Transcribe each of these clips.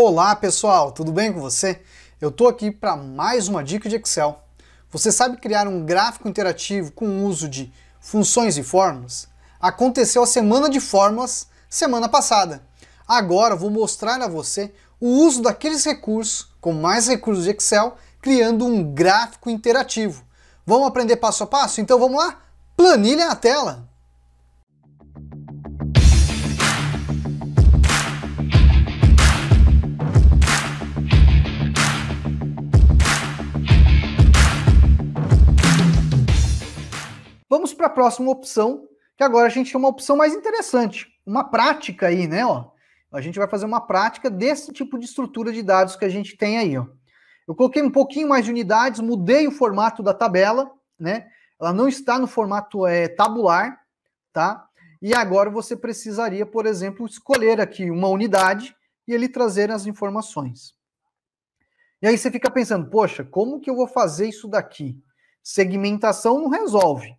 Olá pessoal, tudo bem com você? Eu estou aqui para mais uma dica de Excel. Você sabe criar um gráfico interativo com o uso de funções e fórmulas? Aconteceu a semana de fórmulas semana passada. Agora vou mostrar a você o uso daqueles recursos, com mais recursos de Excel, criando um gráfico interativo. Vamos aprender passo a passo? Então vamos lá? Planilha na tela! próxima opção, que agora a gente tem uma opção mais interessante, uma prática aí, né? Ó. A gente vai fazer uma prática desse tipo de estrutura de dados que a gente tem aí. Ó. Eu coloquei um pouquinho mais de unidades, mudei o formato da tabela, né? Ela não está no formato é, tabular, tá? E agora você precisaria, por exemplo, escolher aqui uma unidade e ele trazer as informações. E aí você fica pensando, poxa, como que eu vou fazer isso daqui? Segmentação não resolve.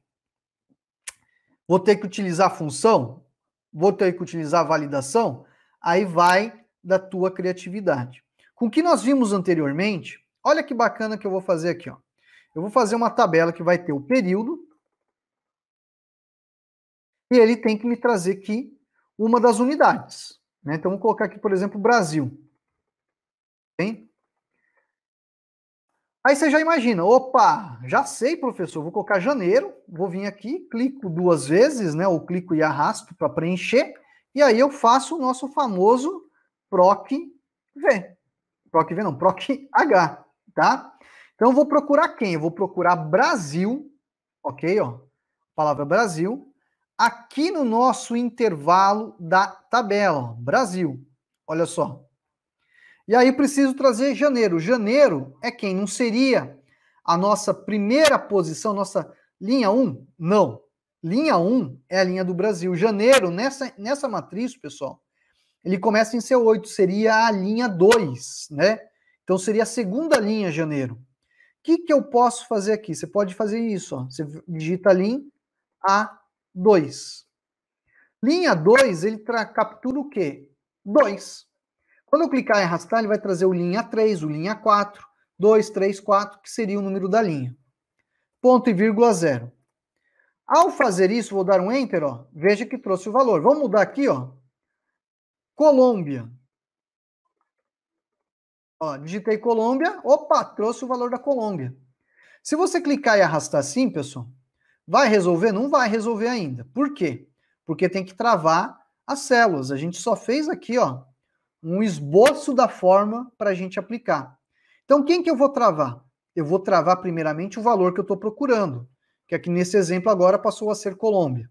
Vou ter que utilizar função? Vou ter que utilizar validação? Aí vai da tua criatividade. Com o que nós vimos anteriormente, olha que bacana que eu vou fazer aqui. Ó. Eu vou fazer uma tabela que vai ter o período, e ele tem que me trazer aqui uma das unidades. Né? Então, vou colocar aqui, por exemplo, Brasil. Bem? Aí você já imagina, opa, já sei, professor, vou colocar janeiro, vou vir aqui, clico duas vezes, né? Ou clico e arrasto para preencher, e aí eu faço o nosso famoso PROC V. PROC V não, PROC H, tá? Então eu vou procurar quem? Eu vou procurar Brasil, ok, ó, palavra Brasil, aqui no nosso intervalo da tabela, ó, Brasil. Olha só, e aí preciso trazer janeiro. Janeiro é quem? Não seria a nossa primeira posição, nossa linha 1? Não. Linha 1 é a linha do Brasil. Janeiro, nessa, nessa matriz, pessoal, ele começa em C8, seria a linha 2, né? Então seria a segunda linha janeiro. O que, que eu posso fazer aqui? Você pode fazer isso, ó. você digita linha A2. Linha 2, ele captura o quê? 2. Quando eu clicar em arrastar, ele vai trazer o linha 3, o linha 4, 2, 3, 4, que seria o número da linha. Ponto e vírgula zero. Ao fazer isso, vou dar um Enter, ó. veja que trouxe o valor. Vamos mudar aqui, ó. Colômbia. Ó, digitei Colômbia, opa, trouxe o valor da Colômbia. Se você clicar e arrastar assim, pessoal, vai resolver? Não vai resolver ainda. Por quê? Porque tem que travar as células. A gente só fez aqui, ó, um esboço da forma para a gente aplicar. Então, quem que eu vou travar? Eu vou travar primeiramente o valor que eu estou procurando, que aqui é nesse exemplo agora passou a ser Colômbia.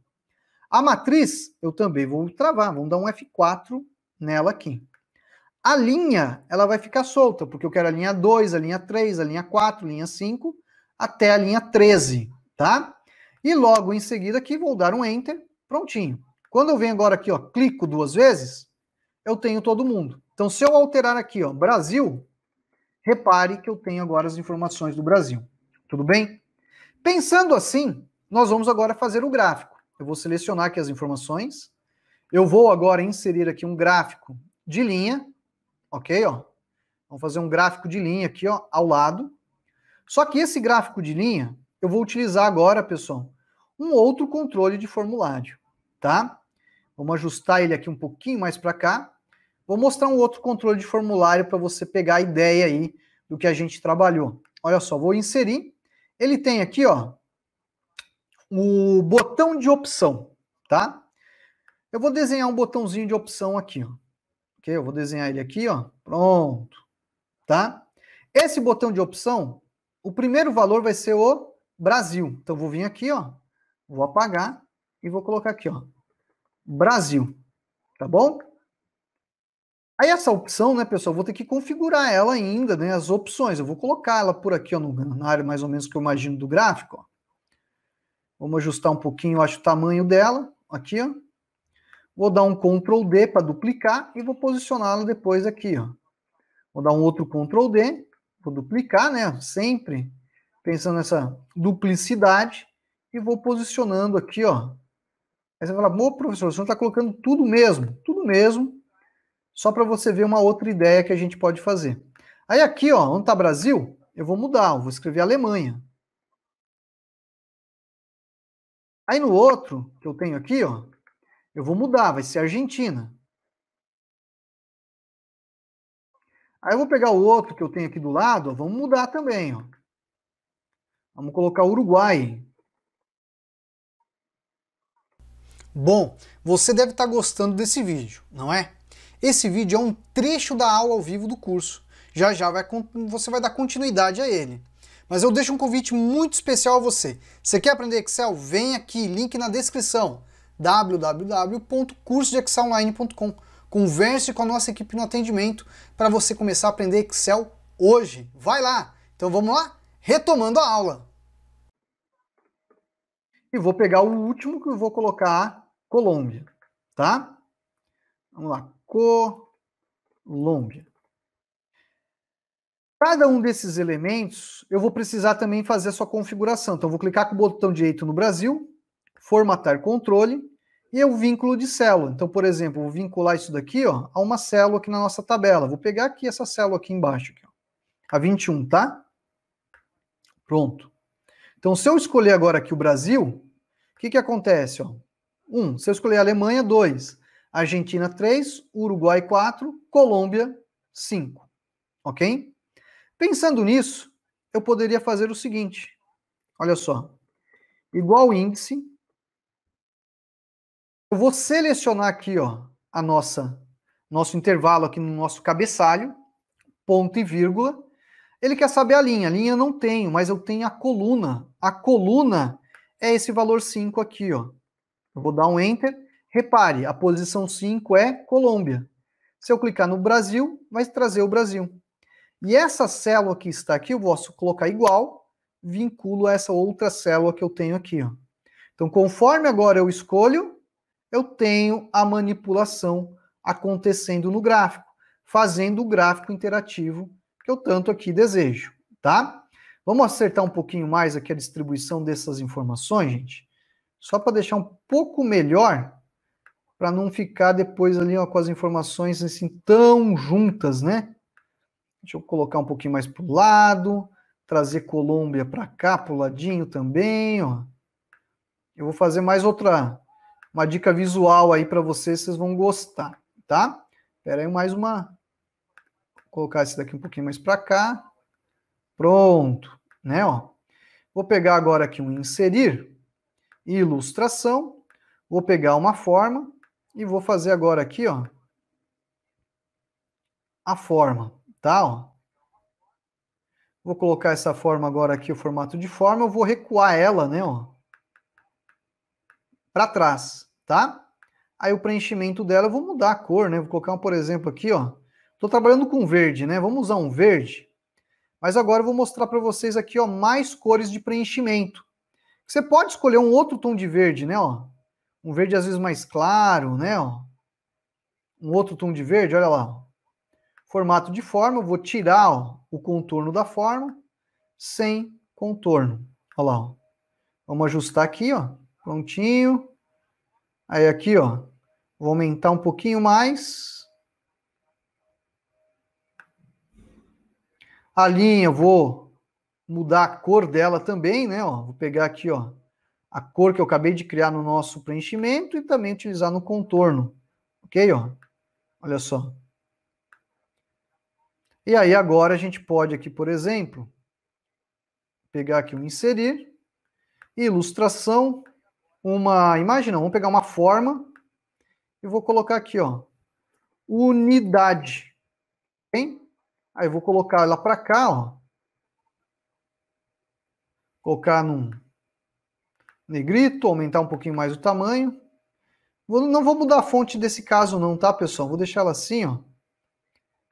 A matriz, eu também vou travar, vamos dar um F4 nela aqui. A linha, ela vai ficar solta, porque eu quero a linha 2, a linha 3, a linha 4, linha 5, até a linha 13, tá? E logo em seguida aqui vou dar um Enter, prontinho. Quando eu venho agora aqui, ó, clico duas vezes, eu tenho todo mundo. Então, se eu alterar aqui, ó, Brasil, repare que eu tenho agora as informações do Brasil. Tudo bem? Pensando assim, nós vamos agora fazer o gráfico. Eu vou selecionar aqui as informações. Eu vou agora inserir aqui um gráfico de linha, ok? Ó. Vamos fazer um gráfico de linha aqui ó, ao lado. Só que esse gráfico de linha, eu vou utilizar agora, pessoal, um outro controle de formulário, tá? Vamos ajustar ele aqui um pouquinho mais para cá. Vou mostrar um outro controle de formulário para você pegar a ideia aí do que a gente trabalhou. Olha só, vou inserir. Ele tem aqui, ó, o botão de opção, tá? Eu vou desenhar um botãozinho de opção aqui, ó. OK? Eu vou desenhar ele aqui, ó. Pronto. Tá? Esse botão de opção, o primeiro valor vai ser o Brasil. Então vou vir aqui, ó. Vou apagar e vou colocar aqui, ó. Brasil. Tá bom? Aí essa opção, né, pessoal, vou ter que configurar ela ainda, né, as opções. Eu vou colocar ela por aqui, ó, no, na área mais ou menos que eu imagino do gráfico, ó. Vamos ajustar um pouquinho, eu acho, o tamanho dela, aqui, ó. Vou dar um Ctrl D para duplicar e vou posicioná-la depois aqui, ó. Vou dar um outro Ctrl D, vou duplicar, né, sempre pensando nessa duplicidade e vou posicionando aqui, ó. Aí você fala, pô, professor, você não está colocando tudo mesmo, tudo mesmo, só para você ver uma outra ideia que a gente pode fazer. Aí aqui, ó, onde está Brasil, eu vou mudar, eu vou escrever Alemanha. Aí no outro que eu tenho aqui, ó, eu vou mudar, vai ser Argentina. Aí eu vou pegar o outro que eu tenho aqui do lado, ó, vamos mudar também, ó. Vamos colocar Uruguai. Bom, você deve estar tá gostando desse vídeo, não é? Esse vídeo é um trecho da aula ao vivo do curso. Já já vai, você vai dar continuidade a ele. Mas eu deixo um convite muito especial a você. Você quer aprender Excel? Vem aqui, link na descrição www.cursodeexcelonline.com. Converse com a nossa equipe no atendimento para você começar a aprender Excel hoje. Vai lá! Então vamos lá? Retomando a aula. E vou pegar o último que eu vou colocar, Colômbia, tá? Vamos lá. Colômbia. Cada um desses elementos, eu vou precisar também fazer a sua configuração. Então, vou clicar com o botão direito no Brasil, formatar controle e o vínculo de célula. Então, por exemplo, vou vincular isso daqui ó, a uma célula aqui na nossa tabela. Vou pegar aqui essa célula aqui embaixo, aqui, ó, a 21, tá? Pronto. Então, se eu escolher agora aqui o Brasil, o que, que acontece? Ó? Um, se eu escolher a Alemanha, dois. Argentina 3, Uruguai 4, Colômbia 5. Ok? Pensando nisso, eu poderia fazer o seguinte: olha só. Igual índice. Eu vou selecionar aqui, ó, a nossa nosso intervalo aqui no nosso cabeçalho, ponto e vírgula. Ele quer saber a linha. A linha eu não tenho, mas eu tenho a coluna. A coluna é esse valor 5 aqui, ó. Eu vou dar um enter Repare, a posição 5 é Colômbia. Se eu clicar no Brasil, vai trazer o Brasil. E essa célula que está aqui, eu posso colocar igual, vinculo a essa outra célula que eu tenho aqui. Ó. Então, conforme agora eu escolho, eu tenho a manipulação acontecendo no gráfico, fazendo o gráfico interativo que eu tanto aqui desejo, tá? Vamos acertar um pouquinho mais aqui a distribuição dessas informações, gente? Só para deixar um pouco melhor para não ficar depois ali ó, com as informações assim tão juntas, né? Deixa eu colocar um pouquinho mais para o lado, trazer Colômbia para cá, para o ladinho também, ó. Eu vou fazer mais outra, uma dica visual aí para vocês, vocês vão gostar, tá? Espera aí mais uma, vou colocar esse daqui um pouquinho mais para cá, pronto, né, ó. Vou pegar agora aqui um inserir, ilustração, vou pegar uma forma, e vou fazer agora aqui, ó, a forma, tá? Ó. Vou colocar essa forma agora aqui, o formato de forma, eu vou recuar ela, né, ó, para trás, tá? Aí o preenchimento dela eu vou mudar a cor, né? Vou colocar, um, por exemplo, aqui, ó. Tô trabalhando com verde, né? Vamos usar um verde. Mas agora eu vou mostrar para vocês aqui, ó, mais cores de preenchimento. Você pode escolher um outro tom de verde, né, ó? um verde às vezes mais claro, né? Um outro tom de verde, olha lá. Formato de forma, vou tirar ó, o contorno da forma, sem contorno. Olha lá. Ó. Vamos ajustar aqui, ó. Prontinho. Aí aqui, ó. Vou aumentar um pouquinho mais. A linha, vou mudar a cor dela também, né? Ó, vou pegar aqui, ó a cor que eu acabei de criar no nosso preenchimento e também utilizar no contorno. Ok? Ó. Olha só. E aí agora a gente pode aqui, por exemplo, pegar aqui o inserir, ilustração, uma imagem, não, vamos pegar uma forma e vou colocar aqui, ó, unidade. Hein? Aí vou colocar ela para cá, ó. Colocar num negrito, aumentar um pouquinho mais o tamanho. Vou, não vou mudar a fonte desse caso não, tá, pessoal? Vou deixar ela assim, ó.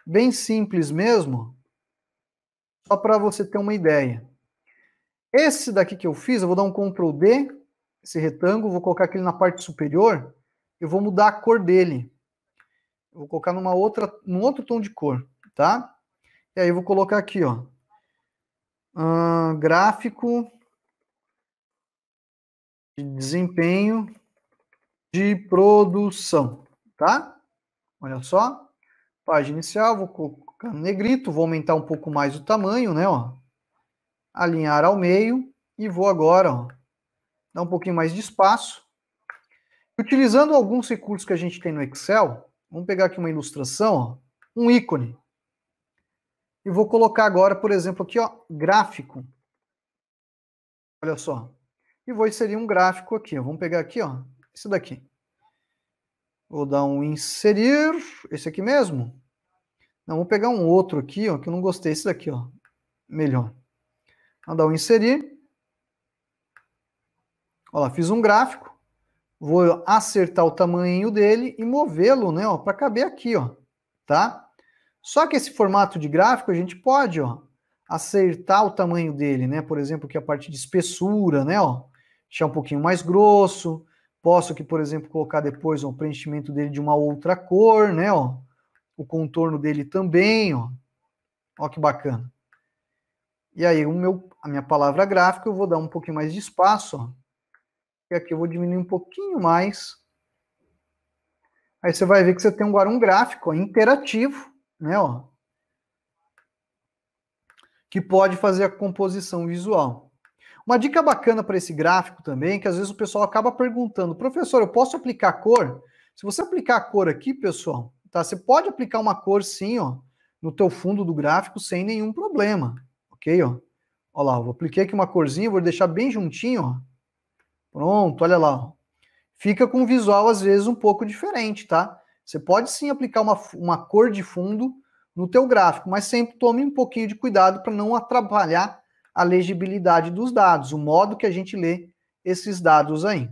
Bem simples mesmo, só para você ter uma ideia. Esse daqui que eu fiz, eu vou dar um Ctrl D, esse retângulo, vou colocar aquele na parte superior, eu vou mudar a cor dele. Eu vou colocar numa outra, num outro tom de cor, tá? E aí eu vou colocar aqui, ó. gráfico de desempenho de produção, tá? Olha só, página inicial, vou colocar negrito, vou aumentar um pouco mais o tamanho, né, ó. Alinhar ao meio e vou agora, ó, dar um pouquinho mais de espaço. Utilizando alguns recursos que a gente tem no Excel, vamos pegar aqui uma ilustração, ó, um ícone. E vou colocar agora, por exemplo, aqui, ó, gráfico. Olha só e vou inserir um gráfico aqui. Vamos pegar aqui, ó, esse daqui. Vou dar um inserir, esse aqui mesmo. Não, vou pegar um outro aqui, ó, que eu não gostei, esse daqui, ó, melhor. Vou dar um inserir. Ó lá, fiz um gráfico. Vou acertar o tamanho dele e movê-lo, né, ó, para caber aqui, ó, tá? Só que esse formato de gráfico a gente pode, ó, acertar o tamanho dele, né? Por exemplo, que é a parte de espessura, né? Ó, deixar um pouquinho mais grosso. Posso aqui, por exemplo, colocar depois um o preenchimento dele de uma outra cor, né? Ó. O contorno dele também, ó. Ó que bacana. E aí, o meu, a minha palavra gráfica, eu vou dar um pouquinho mais de espaço, ó. E aqui eu vou diminuir um pouquinho mais. Aí você vai ver que você tem agora um gráfico ó, interativo, né? Ó, que pode fazer a composição visual. Uma dica bacana para esse gráfico também, que às vezes o pessoal acaba perguntando, professor, eu posso aplicar cor? Se você aplicar a cor aqui, pessoal, tá? Você pode aplicar uma cor sim, ó, no teu fundo do gráfico sem nenhum problema, ok, ó. Olha lá, eu apliquei aqui uma corzinha, vou deixar bem juntinho, ó. Pronto, olha lá, ó. Fica com um visual, às vezes, um pouco diferente, tá? Você pode sim aplicar uma, uma cor de fundo no teu gráfico, mas sempre tome um pouquinho de cuidado para não atrapalhar a legibilidade dos dados, o modo que a gente lê esses dados aí,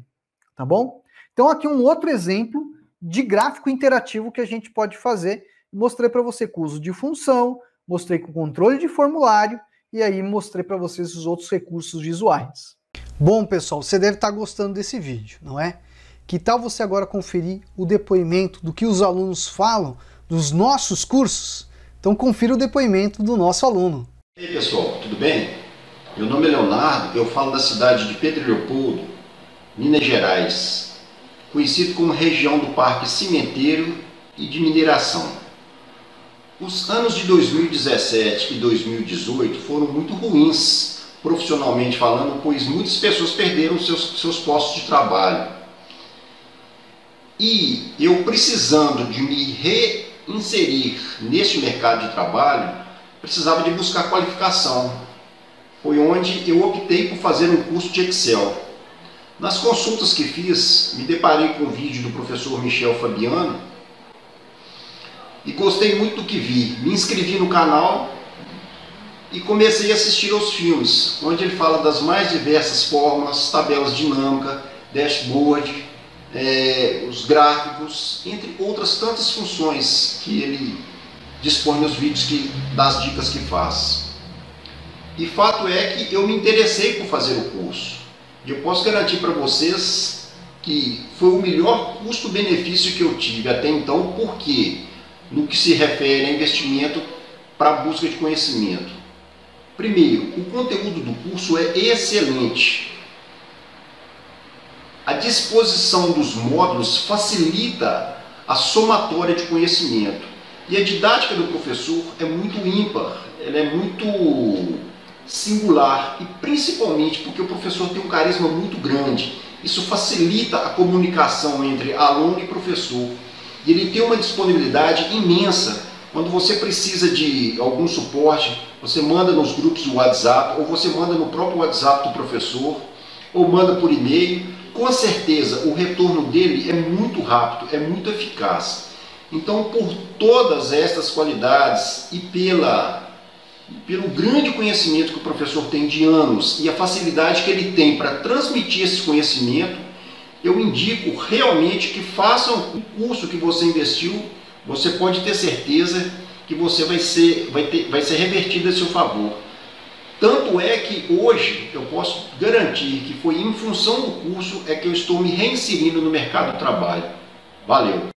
tá bom? Então aqui um outro exemplo de gráfico interativo que a gente pode fazer. Mostrei para você com o uso de função, mostrei com controle de formulário e aí mostrei para vocês os outros recursos visuais. Bom, pessoal, você deve estar tá gostando desse vídeo, não é? Que tal você agora conferir o depoimento do que os alunos falam dos nossos cursos? Então confira o depoimento do nosso aluno. E aí, pessoal, tudo bem? Meu nome é Leonardo, eu falo da cidade de Pedro Leopoldo, Minas Gerais, conhecido como região do Parque Cimenteiro e de Mineração. Os anos de 2017 e 2018 foram muito ruins, profissionalmente falando, pois muitas pessoas perderam seus, seus postos de trabalho. E eu precisando de me reinserir neste mercado de trabalho, precisava de buscar qualificação, foi onde eu optei por fazer um curso de Excel. Nas consultas que fiz, me deparei com o vídeo do professor Michel Fabiano e gostei muito do que vi. Me inscrevi no canal e comecei a assistir aos filmes, onde ele fala das mais diversas formas, tabelas dinâmicas, dashboard, é, os gráficos, entre outras tantas funções que ele dispõe nos vídeos que, das dicas que faz. E fato é que eu me interessei por fazer o curso. E eu posso garantir para vocês que foi o melhor custo-benefício que eu tive até então, porque no que se refere a investimento para busca de conhecimento. Primeiro, o conteúdo do curso é excelente. A disposição dos módulos facilita a somatória de conhecimento. E a didática do professor é muito ímpar, ela é muito singular e principalmente porque o professor tem um carisma muito grande. Isso facilita a comunicação entre aluno e professor. E ele tem uma disponibilidade imensa. Quando você precisa de algum suporte, você manda nos grupos do WhatsApp, ou você manda no próprio WhatsApp do professor, ou manda por e-mail. Com certeza, o retorno dele é muito rápido, é muito eficaz. Então, por todas estas qualidades e pela pelo grande conhecimento que o professor tem de anos e a facilidade que ele tem para transmitir esse conhecimento, eu indico realmente que façam o curso que você investiu, você pode ter certeza que você vai ser, vai ter, vai ser revertido a seu favor. Tanto é que hoje eu posso garantir que foi em função do curso é que eu estou me reinserindo no mercado do trabalho. Valeu!